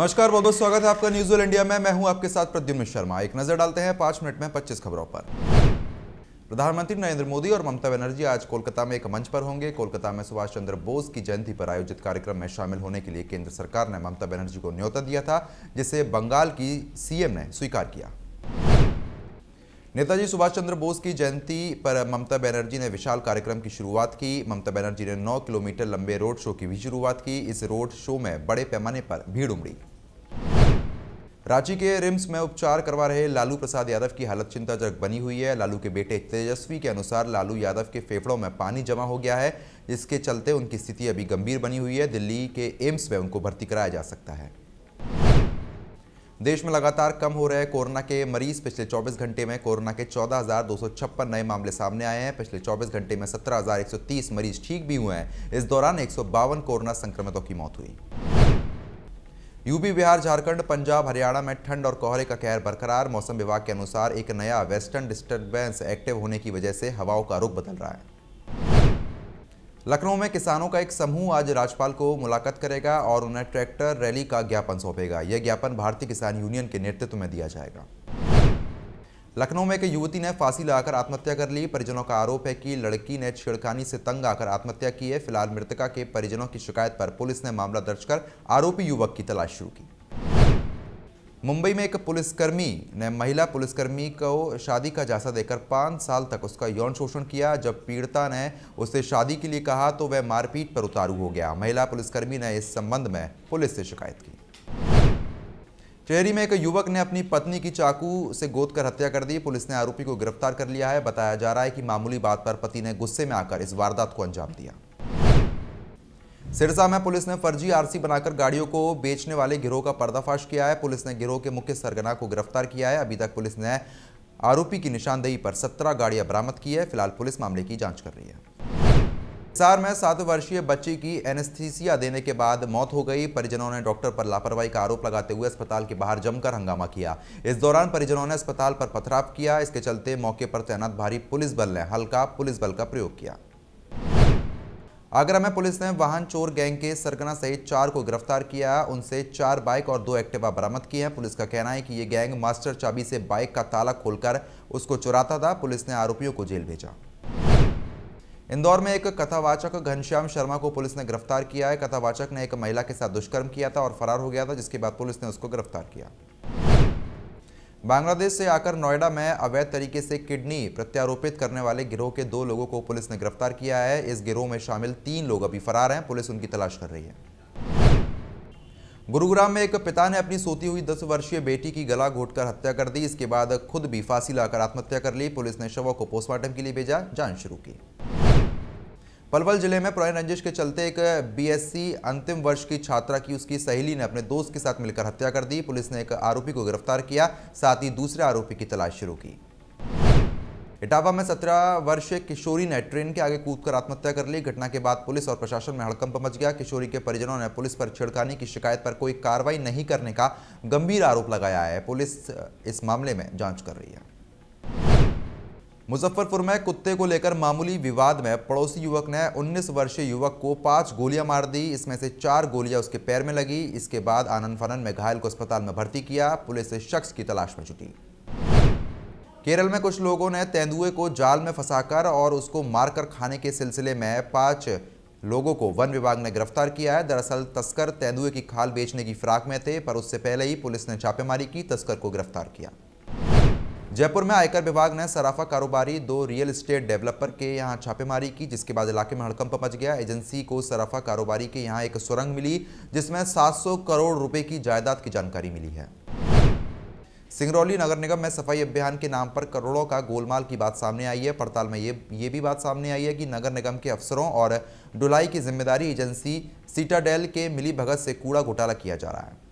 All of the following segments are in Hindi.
नमस्कार बहुत बहुत स्वागत है आपका न्यूज इंडिया में मैं हूं आपके साथ प्रद्युम्न शर्मा एक नजर डालते हैं पांच मिनट में पच्चीस खबरों पर प्रधानमंत्री नरेंद्र मोदी और ममता बनर्जी आज कोलकाता में एक मंच पर होंगे कोलकाता में सुभाष चंद्र बोस की जयंती पर आयोजित कार्यक्रम में शामिल होने के लिए केंद्र सरकार ने ममता बनर्जी को न्योता दिया था जिसे बंगाल की सीएम ने स्वीकार किया नेताजी सुभाष चंद्र बोस की जयंती पर ममता बनर्जी ने विशाल कार्यक्रम की शुरुआत की ममता बनर्जी ने 9 किलोमीटर लंबे रोड शो की भी शुरुआत की इस रोड शो में बड़े पैमाने पर भीड़ उमड़ी रांची के रिम्स में उपचार करवा रहे लालू प्रसाद यादव की हालत चिंताजनक बनी हुई है लालू के बेटे तेजस्वी के अनुसार लालू यादव के फेफड़ों में पानी जमा हो गया है जिसके चलते उनकी स्थिति अभी गंभीर बनी हुई है दिल्ली के एम्स में उनको भर्ती कराया जा सकता है देश में लगातार कम हो रहे कोरोना के मरीज पिछले 24 घंटे में कोरोना के चौदह नए मामले सामने आए हैं पिछले 24 घंटे में 17,130 मरीज ठीक भी हुए हैं इस दौरान एक कोरोना संक्रमितों की मौत हुई यूपी बिहार झारखंड पंजाब हरियाणा में ठंड और कोहरे का कहर बरकरार मौसम विभाग के अनुसार एक नया वेस्टर्न डिस्टर्बेंस एक्टिव होने की वजह से हवाओं का रुख बदल रहा है लखनऊ में किसानों का एक समूह आज राज्यपाल को मुलाकात करेगा और उन्हें ट्रैक्टर रैली का ज्ञापन सौंपेगा यह ज्ञापन भारतीय किसान यूनियन के नेतृत्व में दिया जाएगा लखनऊ में एक युवती ने फांसी लगाकर आत्महत्या कर ली परिजनों का आरोप है कि लड़की ने छेड़खानी से तंग आकर आत्महत्या की है फिलहाल मृतका के परिजनों की शिकायत पर पुलिस ने मामला दर्ज कर आरोपी युवक की तलाश शुरू की मुंबई में एक पुलिसकर्मी ने महिला पुलिसकर्मी को शादी का झांसा देकर पाँच साल तक उसका यौन शोषण किया जब पीड़िता ने उसे शादी के लिए कहा तो वह मारपीट पर उतारू हो गया महिला पुलिसकर्मी ने इस संबंध में पुलिस से शिकायत की टेहरी में एक युवक ने अपनी पत्नी की चाकू से गोद कर हत्या कर दी पुलिस ने आरोपी को गिरफ्तार कर लिया है बताया जा रहा है कि मामूली बात पर पति ने गुस्से में आकर इस वारदात को अंजाम दिया सिरसा में पुलिस ने फर्जी आरसी बनाकर गाड़ियों को बेचने वाले गिरोह का पर्दाफाश किया है पुलिस ने गिरोह के मुख्य सरगना को गिरफ्तार किया है अभी तक पुलिस ने आरोपी की निशानदेही पर सत्रह गाड़ियां बरामद की है फिलहाल पुलिस मामले की जांच कर रही है हिसार में सात वर्षीय बच्ची की एनेस्थीसिया देने के बाद मौत हो गई परिजनों ने डॉक्टर पर लापरवाही का आरोप लगाते हुए अस्पताल के बाहर जमकर हंगामा किया इस दौरान परिजनों ने अस्पताल पर पथराव किया इसके चलते मौके पर तैनात भारी पुलिस बल ने हल्का पुलिस बल का प्रयोग किया आगरा में पुलिस ने वाहन चोर गैंग के सरगना सहित चार को गिरफ्तार किया उनसे चार बाइक और दो एक्टिवा बरामद किए हैं पुलिस का कहना है कि ये गैंग मास्टर चाबी से बाइक का ताला खोलकर उसको चुराता था पुलिस ने आरोपियों को जेल भेजा इंदौर में एक कथावाचक घनश्याम शर्मा को पुलिस ने गिरफ्तार किया है कथावाचक ने एक महिला के साथ दुष्कर्म किया था और फरार हो गया था जिसके बाद पुलिस ने उसको गिरफ्तार किया बांग्लादेश से आकर नोएडा में अवैध तरीके से किडनी प्रत्यारोपित करने वाले गिरोह के दो लोगों को पुलिस ने गिरफ्तार किया है इस गिरोह में शामिल तीन लोग अभी फरार हैं पुलिस उनकी तलाश कर रही है गुरुग्राम में एक पिता ने अपनी सोती हुई दस वर्षीय बेटी की गला घोटकर हत्या कर दी इसके बाद खुद भी फांसी लाकर आत्महत्या कर ली पुलिस ने शवों को पोस्टमार्टम के लिए भेजा जांच शुरू की पलवल जिले में पुराने रंजिश के चलते एक बीएससी अंतिम वर्ष की छात्रा की उसकी सहेली ने अपने दोस्त के साथ मिलकर हत्या कर दी पुलिस ने एक आरोपी को गिरफ्तार किया साथ ही दूसरे आरोपी की तलाश शुरू की इटावा में सत्रह वर्षीय किशोरी ने ट्रेन के आगे कूदकर आत्महत्या कर ली घटना के बाद पुलिस और प्रशासन में हड़कंप मच गया किशोरी के परिजनों ने पुलिस पर छिड़काने की शिकायत पर कोई कार्रवाई नहीं करने का गंभीर आरोप लगाया है पुलिस इस मामले में जांच कर रही है मुजफ्फरपुर में कुत्ते को लेकर मामूली विवाद में पड़ोसी युवक ने 19 वर्षीय युवक को पांच गोलियां मार दी इसमें से चार गोलियां उसके पैर में लगी इसके बाद आनंद फनन में घायल को अस्पताल में भर्ती किया पुलिस इस शख्स की तलाश में जुटी केरल में कुछ लोगों ने तेंदुए को जाल में फंसाकर और उसको मारकर खाने के सिलसिले में पांच लोगों को वन विभाग ने गिरफ्तार किया है दरअसल तस्कर तेंदुए की खाल बेचने की फिराक में थे पर उससे पहले ही पुलिस ने छापेमारी की तस्कर को गिरफ्तार किया जयपुर में आयकर विभाग ने सराफा कारोबारी दो रियल एस्टेट डेवलपर के यहां छापेमारी की जिसके बाद इलाके में हड़कंप मच गया एजेंसी को सराफा कारोबारी के यहां एक सुरंग मिली जिसमें 700 करोड़ रुपए की जायदाद की जानकारी मिली है सिंगरौली नगर निगम में सफाई अभियान के नाम पर करोड़ों का गोलमाल की बात सामने आई है पड़ताल में ये ये भी बात सामने आई है कि नगर निगम के अफसरों और डुलाई की जिम्मेदारी एजेंसी सीटाडेल के मिली भगत से कूड़ा घोटाला किया जा रहा है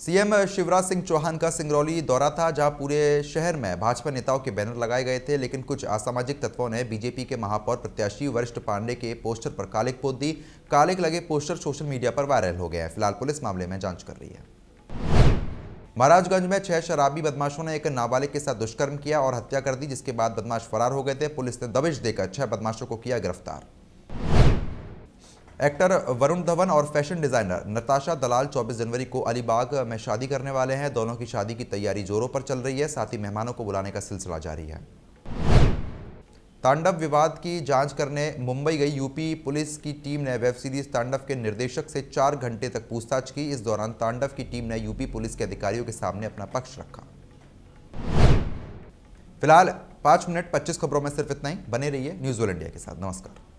सीएम शिवराज सिंह चौहान का सिंगरौली दौरा था जहां पूरे शहर में भाजपा नेताओं के बैनर लगाए गए थे लेकिन कुछ असामाजिक तत्वों ने बीजेपी के महापौर प्रत्याशी वरिष्ठ पांडे के पोस्टर पर कालिक पोत दी कालिक लगे पोस्टर सोशल मीडिया पर वायरल हो गए हैं फिलहाल पुलिस मामले में जांच कर रही है महाराजगंज में छह शराबी बदमाशों ने एक नाबालिग के साथ दुष्कर्म किया और हत्या कर दी जिसके बाद बदमाश फरार हो गए थे पुलिस ने दबिश देकर छह बदमाशों को किया गिरफ्तार एक्टर वरुण धवन और फैशन डिज़ाइनर नताशा दलाल 24 जनवरी को अलीबाग में शादी करने वाले हैं दोनों की शादी की तैयारी जोरों पर चल रही है साथ ही मेहमानों को बुलाने का सिलसिला जारी है तांडव विवाद की जांच करने मुंबई गई यूपी पुलिस की टीम ने वेब सीरीज तांडव के निर्देशक से चार घंटे तक पूछताछ की इस दौरान तांडव की टीम ने यूपी पुलिस के अधिकारियों के सामने अपना पक्ष रखा फिलहाल पांच मिनट पच्चीस खबरों में सिर्फ इतना ही बने रहिए न्यूज़ इंडिया के साथ नमस्कार